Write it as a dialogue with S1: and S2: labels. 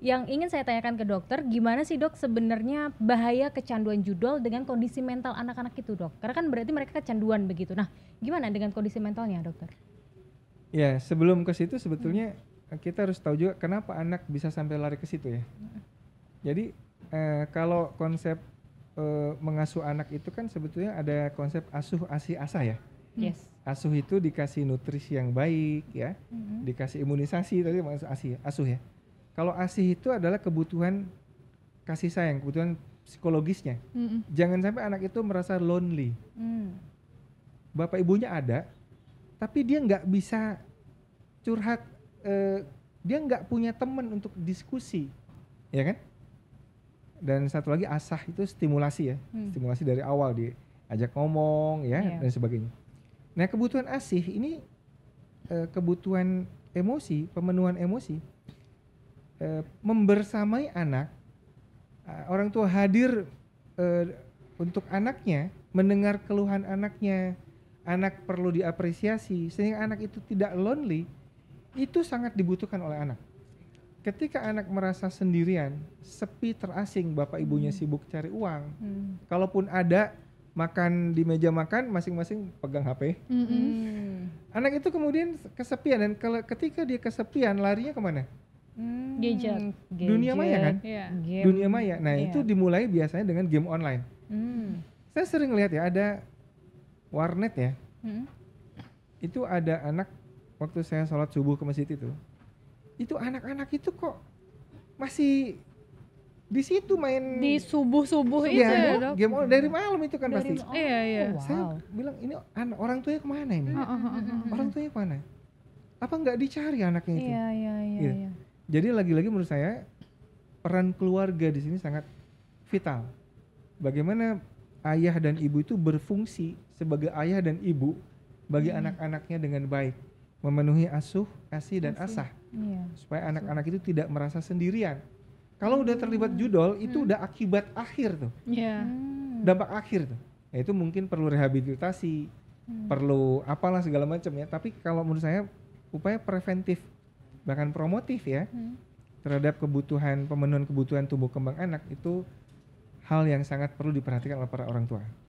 S1: yang ingin saya tanyakan ke dokter, gimana sih dok sebenarnya bahaya kecanduan judol dengan kondisi mental anak-anak itu dok? Karena kan berarti mereka kecanduan begitu. Nah, gimana dengan kondisi mentalnya dokter? Ya, sebelum ke situ sebetulnya hmm. kita harus tahu juga kenapa anak bisa sampai lari ke situ ya. Hmm. Jadi eh, kalau konsep eh, mengasuh anak itu kan sebetulnya ada konsep asuh asih asa ya. Yes. Asuh itu dikasih nutrisi yang baik ya, hmm dikasih imunisasi tadi maksud asih ya, asuh ya. Kalau asih itu adalah kebutuhan kasih sayang, kebutuhan psikologisnya. Mm -mm. Jangan sampai anak itu merasa lonely. Mm. Bapak ibunya ada, tapi dia nggak bisa curhat, eh, dia nggak punya teman untuk diskusi, ya kan? Dan satu lagi asah itu stimulasi ya, mm. stimulasi dari awal dia ajak ngomong ya yeah. dan sebagainya. Nah kebutuhan asih ini eh, kebutuhan emosi, pemenuhan emosi e, membersamai anak, orang tua hadir e, untuk anaknya, mendengar keluhan anaknya, anak perlu diapresiasi sehingga anak itu tidak lonely, itu sangat dibutuhkan oleh anak. Ketika anak merasa sendirian, sepi terasing, bapak ibunya hmm. sibuk cari uang. Hmm. Kalaupun ada makan di meja makan masing-masing pegang HP. Mm -hmm. Anak itu kemudian kesepian dan ketika dia kesepian larinya kemana? Hmm, gadget. Dunia maya kan? Yeah. Iya. Dunia maya. Nah, yeah. itu iya. dimulai biasanya dengan game online. Hmm. Saya sering lihat ya ada warnet ya. Hmm. Itu ada anak waktu saya sholat subuh ke masjid itu. Itu anak-anak itu kok masih di situ main di subuh subuh ya, itu ya, game on dari malam itu kan dari pasti malam. iya iya oh, wow. saya bilang ini anak orang tuanya kemana ini hmm, hmm, hmm, orang tuanya kemana apa nggak dicari anaknya itu iya iya iya, gitu. iya. iya. Jadi lagi-lagi menurut saya peran keluarga di sini sangat vital. Bagaimana ayah dan ibu itu berfungsi sebagai ayah dan ibu bagi hmm. anak-anaknya dengan baik, memenuhi asuh, kasih dan asah. Iya. Supaya anak-anak itu tidak merasa sendirian. Kalau udah hmm. terlibat judol hmm. itu udah akibat akhir tuh. Yeah. Hmm. Dampak akhir tuh. Ya itu mungkin perlu rehabilitasi, hmm. perlu apalah segala macam ya. Tapi kalau menurut saya upaya preventif bahkan promotif ya hmm. terhadap kebutuhan pemenuhan kebutuhan tumbuh kembang anak itu hal yang sangat perlu diperhatikan oleh para orang tua.